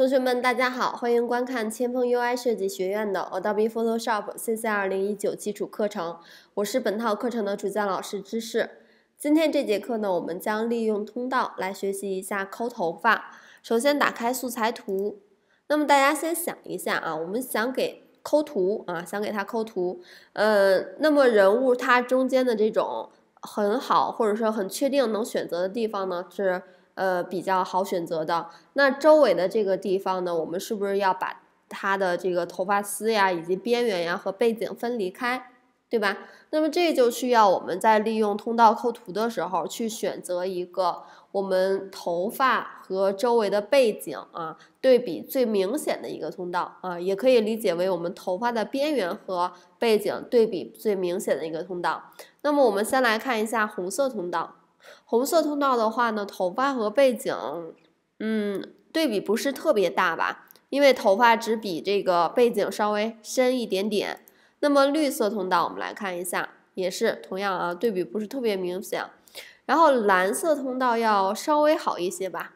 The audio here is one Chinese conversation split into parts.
同学们，大家好，欢迎观看千锋 UI 设计学院的 Adobe Photoshop CC 二零一九基础课程。我是本套课程的主讲老师，知识。今天这节课呢，我们将利用通道来学习一下抠头发。首先打开素材图，那么大家先想一下啊，我们想给抠图啊，想给它抠图。呃，那么人物它中间的这种很好，或者说很确定能选择的地方呢是。呃，比较好选择的。那周围的这个地方呢，我们是不是要把它的这个头发丝呀，以及边缘呀和背景分离开，对吧？那么这就需要我们在利用通道抠图的时候，去选择一个我们头发和周围的背景啊对比最明显的一个通道啊，也可以理解为我们头发的边缘和背景对比最明显的一个通道。那么我们先来看一下红色通道。红色通道的话呢，头发和背景，嗯，对比不是特别大吧，因为头发只比这个背景稍微深一点点。那么绿色通道，我们来看一下，也是同样啊，对比不是特别明显。然后蓝色通道要稍微好一些吧，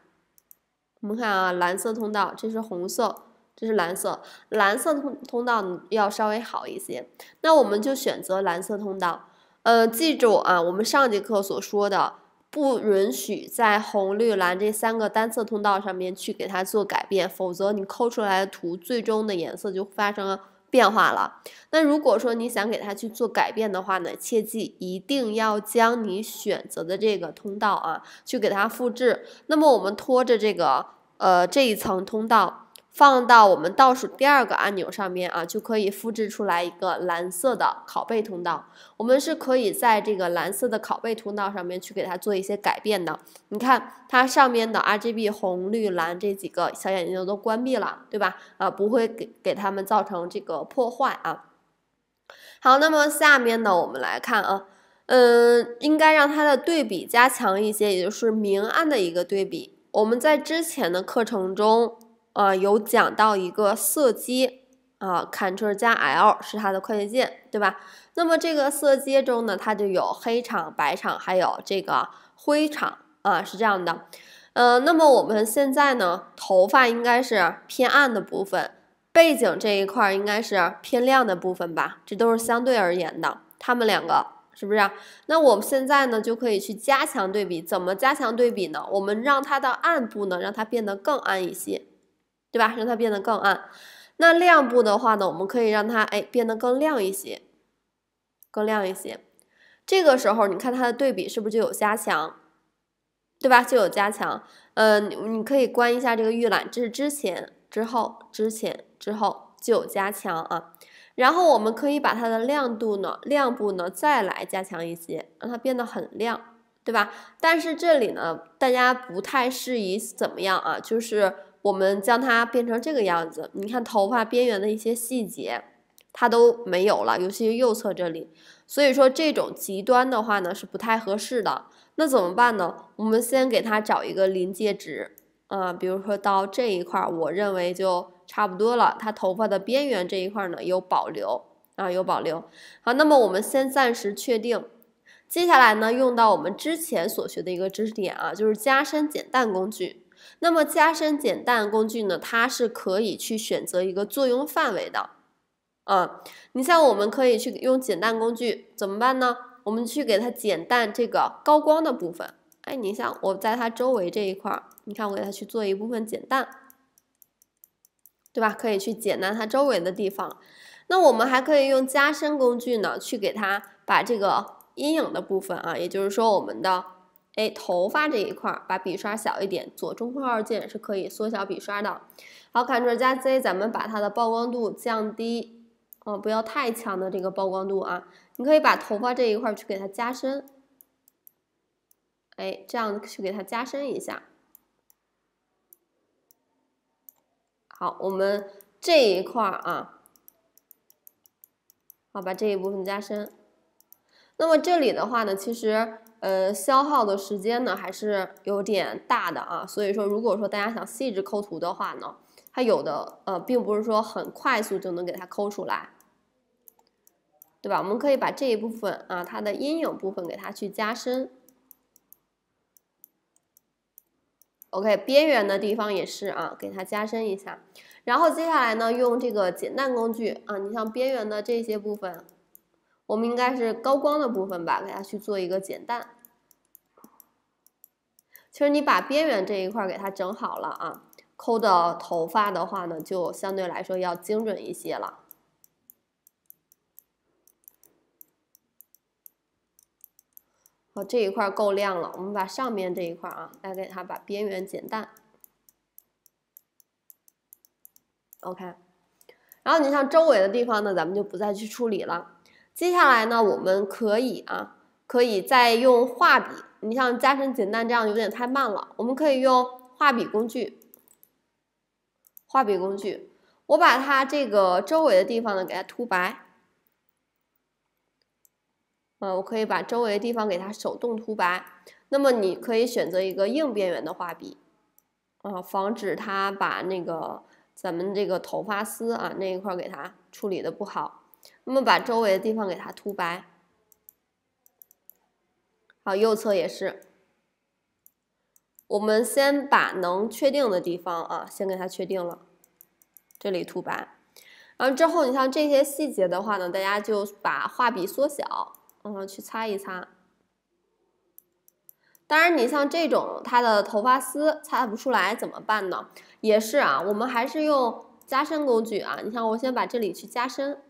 我们看啊，蓝色通道，这是红色，这是蓝色，蓝色通通道要稍微好一些。那我们就选择蓝色通道。呃，记住啊，我们上节课所说的，不允许在红、绿、蓝这三个单色通道上面去给它做改变，否则你抠出来的图最终的颜色就发生变化了。那如果说你想给它去做改变的话呢，切记一定要将你选择的这个通道啊，去给它复制。那么我们拖着这个呃这一层通道。放到我们倒数第二个按钮上面啊，就可以复制出来一个蓝色的拷贝通道。我们是可以在这个蓝色的拷贝通道上面去给它做一些改变的。你看它上面的 RGB 红绿蓝这几个小眼睛都关闭了，对吧？啊，不会给给它们造成这个破坏啊。好，那么下面呢，我们来看啊，嗯，应该让它的对比加强一些，也就是明暗的一个对比。我们在之前的课程中。啊，有讲到一个色阶啊，Ctrl 加 L 是它的快捷键，对吧？那么这个色阶中呢，它就有黑场、白场，还有这个灰场啊，是这样的。呃，那么我们现在呢，头发应该是偏暗的部分，背景这一块应该是偏亮的部分吧？这都是相对而言的，它们两个是不是？那我们现在呢，就可以去加强对比，怎么加强对比呢？我们让它的暗部呢，让它变得更暗一些。对吧？让它变得更暗。那亮部的话呢，我们可以让它哎变得更亮一些，更亮一些。这个时候，你看它的对比是不是就有加强？对吧？就有加强。嗯，你可以关一下这个预览，这是之前、之后、之前、之后就有加强啊。然后我们可以把它的亮度呢、亮部呢再来加强一些，让它变得很亮，对吧？但是这里呢，大家不太适宜怎么样啊？就是。我们将它变成这个样子，你看头发边缘的一些细节，它都没有了，尤其是右侧这里。所以说这种极端的话呢是不太合适的。那怎么办呢？我们先给它找一个临界值啊，比如说到这一块，我认为就差不多了。它头发的边缘这一块呢有保留啊，有保留。好，那么我们先暂时确定。接下来呢，用到我们之前所学的一个知识点啊，就是加深减淡工具。那么加深减淡工具呢？它是可以去选择一个作用范围的，啊，你像我们可以去用减淡工具怎么办呢？我们去给它减淡这个高光的部分。哎，你像我在它周围这一块，你看我给它去做一部分减淡，对吧？可以去减淡它周围的地方。那我们还可以用加深工具呢，去给它把这个阴影的部分啊，也就是说我们的。哎，头发这一块，把笔刷小一点，左中括号键是可以缩小笔刷的。好，Ctrl 加 Z，咱们把它的曝光度降低，哦，不要太强的这个曝光度啊。你可以把头发这一块去给它加深，哎，这样子去给它加深一下。好，我们这一块啊，好，把这一部分加深。那么这里的话呢，其实。呃，消耗的时间呢还是有点大的啊，所以说，如果说大家想细致抠图的话呢，它有的呃，并不是说很快速就能给它抠出来，对吧？我们可以把这一部分啊，它的阴影部分给它去加深，OK，边缘的地方也是啊，给它加深一下，然后接下来呢，用这个减淡工具啊，你像边缘的这些部分。我们应该是高光的部分吧，给它去做一个减淡。其实你把边缘这一块给它整好了啊，抠的头发的话呢，就相对来说要精准一些了。好，这一块够亮了，我们把上面这一块啊，来给它把边缘减淡。OK，然后你像周围的地方呢，咱们就不再去处理了。接下来呢，我们可以啊，可以再用画笔。你像加深减淡这样有点太慢了，我们可以用画笔工具。画笔工具，我把它这个周围的地方呢，给它涂白。嗯，我可以把周围的地方给它手动涂白。那么你可以选择一个硬边缘的画笔，啊，防止它把那个咱们这个头发丝啊那一块给它处理的不好。那么把周围的地方给它涂白，好，右侧也是。我们先把能确定的地方啊，先给它确定了，这里涂白。然后之后，你像这些细节的话呢，大家就把画笔缩小，嗯，去擦一擦。当然，你像这种它的头发丝擦不出来怎么办呢？也是啊，我们还是用加深工具啊。你像我先把这里去加深。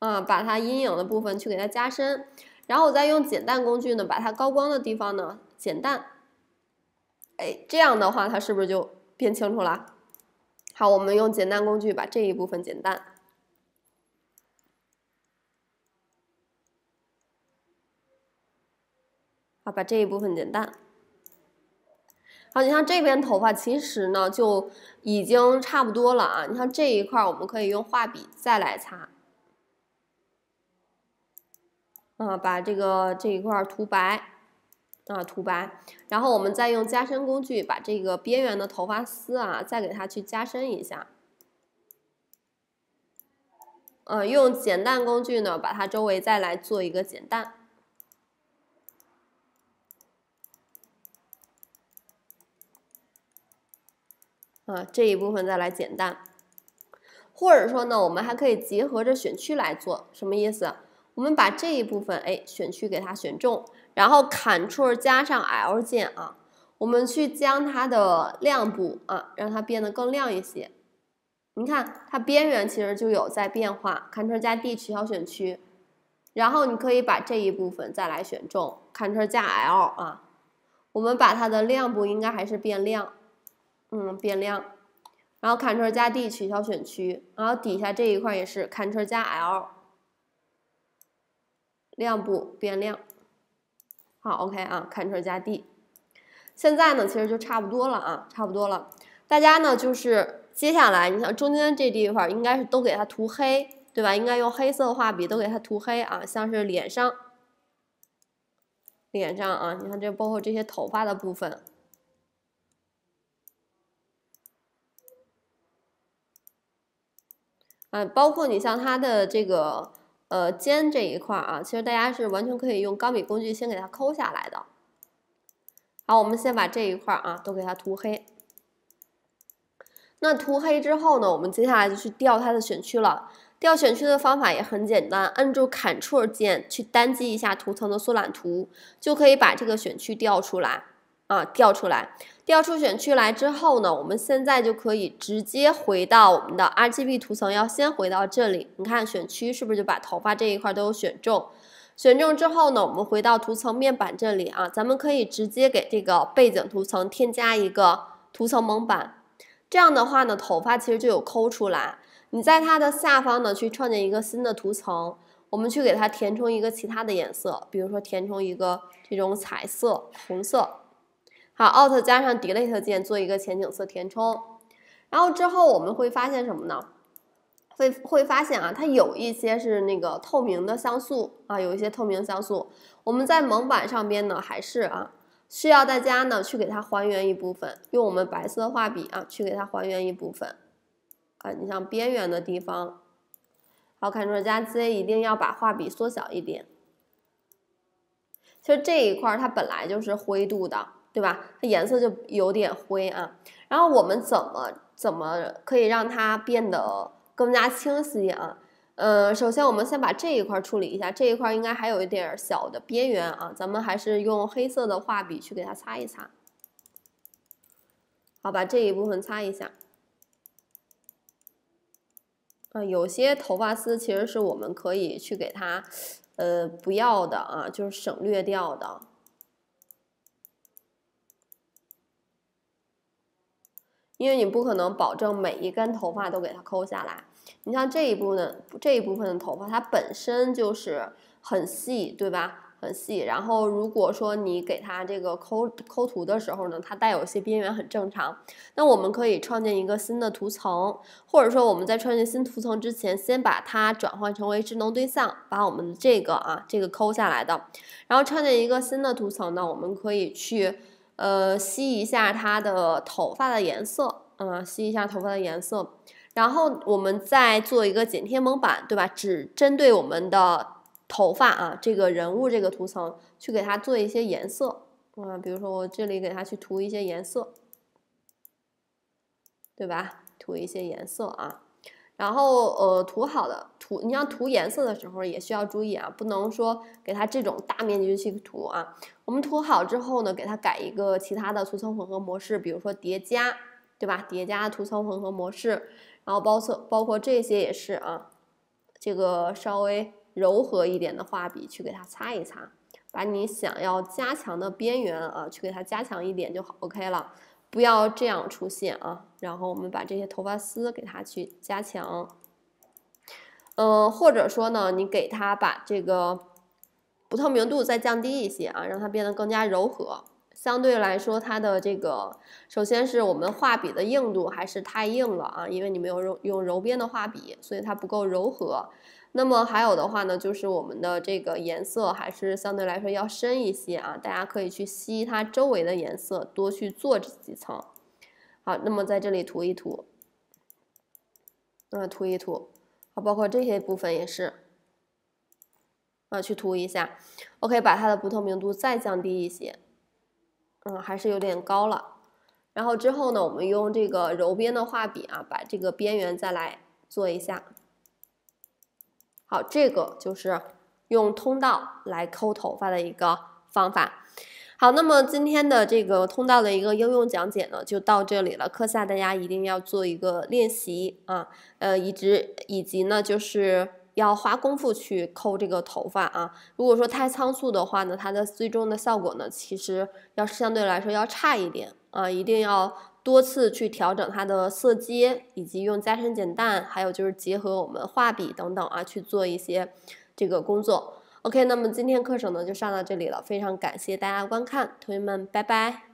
啊，把它阴影的部分去给它加深，然后我再用减淡工具呢，把它高光的地方呢减淡。哎，这样的话，它是不是就变清楚了？好，我们用减淡工具把这一部分减淡。好，把这一部分减淡。好，你像这边头发其实呢就已经差不多了啊。你像这一块，我们可以用画笔再来擦。啊，把这个这一块涂白，啊涂白，然后我们再用加深工具把这个边缘的头发丝啊，再给它去加深一下。嗯，用减淡工具呢，把它周围再来做一个减淡。啊，这一部分再来减淡，或者说呢，我们还可以结合着选区来做什么意思？我们把这一部分哎选区给它选中，然后 Ctrl 加上 L 键啊，我们去将它的亮部啊让它变得更亮一些。你看它边缘其实就有在变化。Ctrl 加 D 取消选区，然后你可以把这一部分再来选中，Ctrl 加 L 啊，我们把它的亮部应该还是变亮，嗯变亮，然后 Ctrl 加 D 取消选区，然后底下这一块也是 Ctrl 加 L。亮部变亮，好，OK 啊，Ctrl 加 D。现在呢，其实就差不多了啊，差不多了。大家呢，就是接下来，你看中间这地方，应该是都给它涂黑，对吧？应该用黑色画笔都给它涂黑啊，像是脸上，脸上啊，你看这包括这些头发的部分，嗯，包括你像它的这个。呃，肩这一块儿啊，其实大家是完全可以用钢笔工具先给它抠下来的。好，我们先把这一块儿啊都给它涂黑。那涂黑之后呢，我们接下来就去调它的选区了。调选区的方法也很简单，按住 Ctrl 键去单击一下图层的缩览图，就可以把这个选区调出来啊，调出来。调出选区来之后呢，我们现在就可以直接回到我们的 RGB 图层。要先回到这里，你看选区是不是就把头发这一块都有选中？选中之后呢，我们回到图层面板这里啊，咱们可以直接给这个背景图层添加一个图层蒙版。这样的话呢，头发其实就有抠出来。你在它的下方呢，去创建一个新的图层，我们去给它填充一个其他的颜色，比如说填充一个这种彩色红色。好，Alt 加上 Delete 键做一个前景色填充，然后之后我们会发现什么呢？会会发现啊，它有一些是那个透明的像素啊，有一些透明像素，我们在蒙版上边呢，还是啊，需要大家呢去给它还原一部分，用我们白色画笔啊去给它还原一部分。啊，你像边缘的地方，好，Ctrl 加 Z 一定要把画笔缩小一点。其实这一块儿它本来就是灰度的。对吧？它颜色就有点灰啊。然后我们怎么怎么可以让它变得更加清晰啊？嗯，首先我们先把这一块处理一下，这一块应该还有一点小的边缘啊。咱们还是用黑色的画笔去给它擦一擦，好，把这一部分擦一下。啊，有些头发丝其实是我们可以去给它，呃，不要的啊，就是省略掉的。因为你不可能保证每一根头发都给它抠下来，你像这一部分这一部分的头发，它本身就是很细，对吧？很细。然后如果说你给它这个抠抠图的时候呢，它带有一些边缘很正常。那我们可以创建一个新的图层，或者说我们在创建新图层之前，先把它转换成为智能对象，把我们这个啊这个抠下来的，然后创建一个新的图层呢，我们可以去。呃，吸一下它的头发的颜色，嗯，吸一下头发的颜色，然后我们再做一个剪贴蒙版，对吧？只针对我们的头发啊，这个人物这个图层去给它做一些颜色，啊，比如说我这里给它去涂一些颜色，对吧？涂一些颜色啊。然后呃涂好的涂，你像涂颜色的时候也需要注意啊，不能说给它这种大面积去涂啊。我们涂好之后呢，给它改一个其他的图层混合模式，比如说叠加，对吧？叠加图层混合模式，然后包括包括这些也是啊，这个稍微柔和一点的画笔去给它擦一擦，把你想要加强的边缘啊，去给它加强一点就好，OK 了。不要这样出现啊！然后我们把这些头发丝给它去加强，嗯，或者说呢，你给它把这个不透明度再降低一些啊，让它变得更加柔和。相对来说，它的这个首先是我们画笔的硬度还是太硬了啊，因为你没有用用柔边的画笔，所以它不够柔和。那么还有的话呢，就是我们的这个颜色还是相对来说要深一些啊，大家可以去吸它周围的颜色，多去做这几层。好，那么在这里涂一涂，嗯，涂一涂，好，包括这些部分也是，啊，去涂一下。OK，把它的不透明度再降低一些，嗯，还是有点高了。然后之后呢，我们用这个柔边的画笔啊，把这个边缘再来做一下。好，这个就是用通道来抠头发的一个方法。好，那么今天的这个通道的一个应用讲解呢，就到这里了。课下大家一定要做一个练习啊，呃，以及以及呢，就是要花功夫去抠这个头发啊。如果说太仓促的话呢，它的最终的效果呢，其实要相对来说要差一点啊，一定要。多次去调整它的色阶，以及用加深减淡，还有就是结合我们画笔等等啊，去做一些这个工作。OK，那么今天课程呢就上到这里了，非常感谢大家观看，同学们，拜拜。